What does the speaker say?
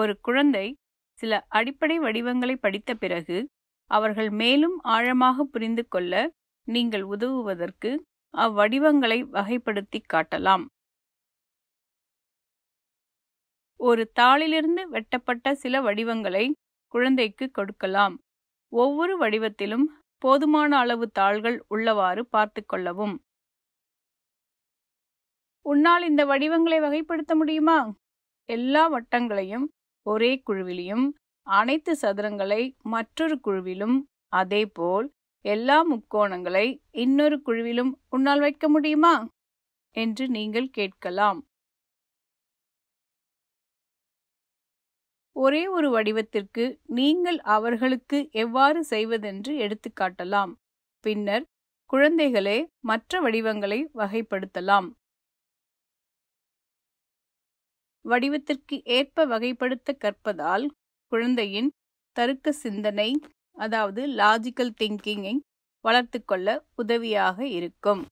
ஒரு குழந்தை சில அடிப்படை வடிவங்களை படித்த பிறகு அவர்கள் மேலும் ஆழமாக புரிந்து கொள்ள நீங்கள் உதவுவதற்கு அவ்வடிவங்களை வகைப்படுத்தி காட்டலாம் ஒரு தாளிலிருந்து வெட்டப்பட்ட சில வடிவங்களை குழந்தைக்கு கொடுக்கலாம் ஒவ்வொரு வடிவத்திலும் போதுமான அளவு தாள்கள் உள்ளவாறு பார்த்து கொள்ளவும் உன்னால் இந்த வடிவங்களை வகைப்படுத்த முடியுமா எல்லா வட்டங்களையும் ஒரே குழுவிலும் அனைத்து சதுரங்களை மற்றொரு குழுவிலும் அதேபோல் எல்லா முக்கோணங்களை இன்னொரு குழுவிலும் உன்னால் வைக்க முடியுமா என்று நீங்கள் கேட்கலாம் ஒரே ஒரு வடிவத்திற்கு நீங்கள் அவர்களுக்கு எவ்வாறு செய்வதென்று எடுத்துக்காட்டலாம் பின்னர் குழந்தைகளே மற்ற வடிவங்களை வகைப்படுத்தலாம் வடிவத்திற்கு ஏற்ப வகைப்படுத்த கற்பதால் குழந்தையின் தருக்க சிந்தனை அதாவது லாஜிக்கல் திங்கிங்கை வளர்த்து கொள்ள உதவியாக இருக்கும்